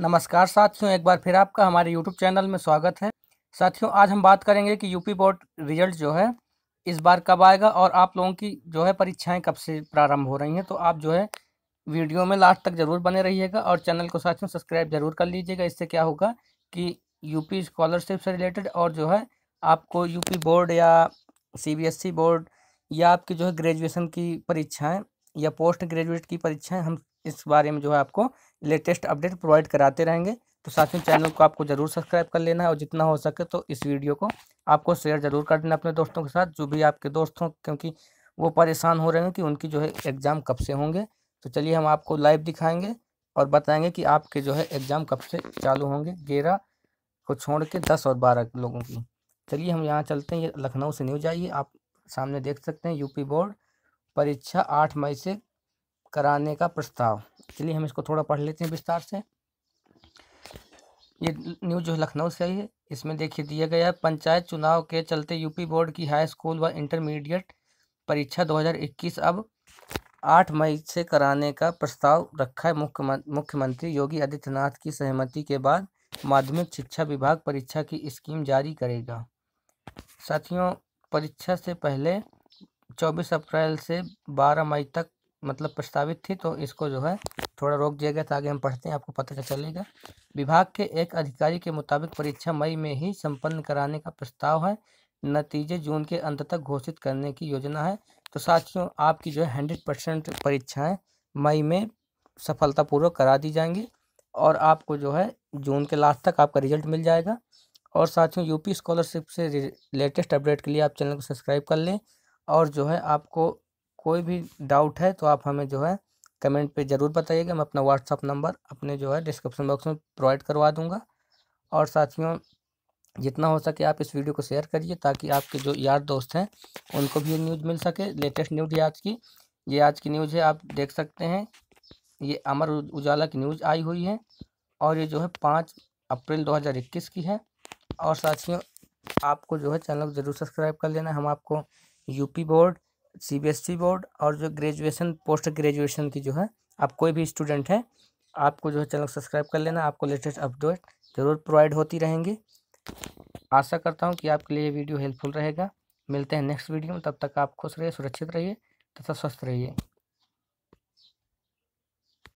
नमस्कार साथियों एक बार फिर आपका हमारे यूट्यूब चैनल में स्वागत है साथियों आज हम बात करेंगे कि यूपी बोर्ड रिजल्ट जो है इस बार कब आएगा और आप लोगों की जो है परीक्षाएं कब से प्रारंभ हो रही हैं तो आप जो है वीडियो में लास्ट तक ज़रूर बने रहिएगा और चैनल को साथियों सब्सक्राइब जरूर कर लीजिएगा इससे क्या होगा कि यूपी स्कॉलरशिप से रिलेटेड और जो है आपको यूपी बोर्ड या सी बोर्ड e या आपकी जो है ग्रेजुएसन की परीक्षाएँ या पोस्ट ग्रेजुएट की परीक्षाएँ हम इस बारे में जो है आपको लेटेस्ट अपडेट प्रोवाइड कराते रहेंगे तो साथ ही चैनल को आपको ज़रूर सब्सक्राइब कर लेना है और जितना हो सके तो इस वीडियो को आपको शेयर ज़रूर कर देना अपने दोस्तों के साथ जो भी आपके दोस्त हों क्योंकि वो परेशान हो रहे हैं कि उनकी जो है एग्ज़ाम कब से होंगे तो चलिए हम आपको लाइव दिखाएंगे और बताएंगे कि आपके जो है एग्ज़ाम कब से चालू होंगे ग्यारह को छोड़ के दस और बारह लोगों की चलिए हम यहाँ चलते हैं ये लखनऊ से न्यूज आइए आप सामने देख सकते हैं यूपी बोर्ड परीक्षा आठ मई से कराने का प्रस्ताव चलिए हम इसको थोड़ा पढ़ लेते हैं विस्तार से ये न्यूज़ जो लखनऊ से आई है इसमें देखिए दिया गया है पंचायत चुनाव के चलते यूपी बोर्ड की हाई स्कूल व इंटरमीडिएट परीक्षा 2021 अब 8 मई से कराने का प्रस्ताव रखा है मुख्यमंत्री योगी आदित्यनाथ की सहमति के बाद माध्यमिक शिक्षा विभाग परीक्षा की स्कीम जारी करेगा साथियों परीक्षा से पहले 24 अप्रैल से 12 मई तक मतलब प्रस्तावित थी तो इसको जो है थोड़ा रोक दिया गया ताकि हम पढ़ते हैं आपको पता चलेगा विभाग के एक अधिकारी के मुताबिक परीक्षा मई में ही संपन्न कराने का प्रस्ताव है नतीजे जून के अंत तक घोषित करने की योजना है तो साथियों आपकी जो है हंड्रेड परसेंट परीक्षाएँ मई में सफलतापूर्वक करा दी जाएंगी और आपको जो है जून के लास्ट तक आपका रिजल्ट मिल जाएगा और साथियों यूपी स्कॉलरशिप से लेटेस्ट अपडेट के लिए आप चैनल को सब्सक्राइब कर लें और जो है आपको कोई भी डाउट है तो आप हमें जो है कमेंट पे ज़रूर बताइएगा मैं अपना व्हाट्सअप नंबर अपने जो है डिस्क्रिप्शन बॉक्स में प्रोवाइड करवा दूँगा और साथियों जितना हो सके आप इस वीडियो को शेयर करिए ताकि आपके जो यार दोस्त हैं उनको भी ये न्यूज़ मिल सके लेटेस्ट न्यूज़ है आज की ये आज की न्यूज़ है आप देख सकते हैं ये अमर उजाला की न्यूज़ आई हुई है और ये जो है पाँच अप्रैल 2021 की है और साथियों आपको जो है चैनल को ज़रूर सब्सक्राइब कर लेना हम आपको UP board CBSE board e और जो ग्रेजुएशन पोस्ट ग्रेजुएशन की जो है आप कोई भी स्टूडेंट हैं आपको जो है चैनल सब्सक्राइब कर लेना आपको लेटेस्ट अपडेट ज़रूर प्रोवाइड होती रहेंगी आशा करता हूँ कि आपके लिए ये वीडियो हेल्पफुल रहेगा मिलते हैं नेक्स्ट वीडियो में तब तक आप खुश रहिए सुरक्षित रहिए तथा स्वस्थ रहिए